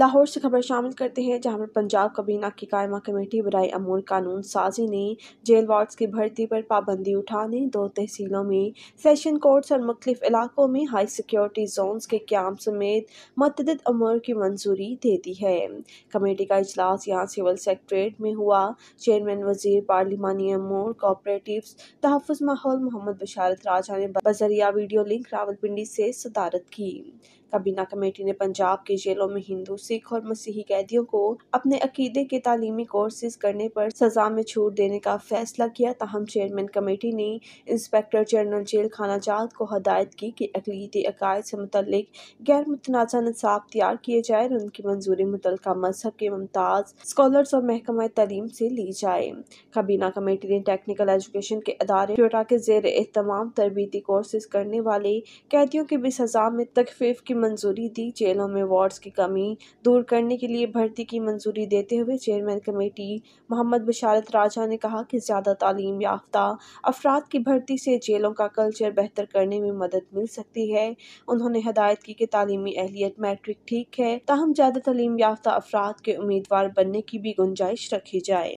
लाहौर से खबर शामिल करते हैं जहां पर पंजाब कबीना की कायमा कमेटी बरए अमूल कानून साजी ने जेल वार्ड्स की भर्ती पर पाबंदी उठाने दो तहसीलों में सेशन कोर्ट्स और मुख्तफ इलाकों में हाई सिक्योरिटी जोन्स के क्याम समेत मतद अमूर की मंजूरी दे दी है कमेटी का अजलास यहाँ सिविल सेक्रट्रेट में हुआ चेयरमैन वजीर पार्लिमानी अमूर कोऑपरेटिव तहफ़ माहौल मोहम्मद बशारत राजा ने बजरिया वीडियो लिंक रावलपिंडी से सदारत की काबीना कमेटी ने पंजाब के जेलों में हिंदू सिख और मसीही कैदियों को अपने अकीदे के तालीमी कोर्सेज करने पर सजा में छूट देने का फैसला किया तहम चेयरमैन कमेटी ने इंस्पेक्टर जनरल जेल खाना जात को हदायत की कि अकलीती अकायद से मुतल गैर मुतनाज़ा नसाब तैयार किए जाए और उनकी मंजूरी मुतल मजहब के मुमताज़ स्कॉलर और महकमा तलीम से ली जाए काबीना कमेटी ने टेक्निकल एजुकेशन के अदारे टोटा के जेर एहतमाम तरबती कोर्सेज करने वाले कैदियों की भी सजा में तकफीफ की मंजूरी दी जेलों में वार्ड्स की कमी दूर करने के लिए भर्ती की मंजूरी देते हुए चेयरमैन कमेटी मोहम्मद बशारत राजा ने कहा कि ज़्यादा तालीम याफ्ता अफराद की भर्ती से जेलों का कल्चर बेहतर करने में मदद मिल सकती है उन्होंने हदायत की कि तालीमी अहलियत मैट्रिक ठीक है तहम ज़्यादा तालीम याफ्ता अफराद के उम्मीदवार बनने की भी गुंजाइश रखी जाए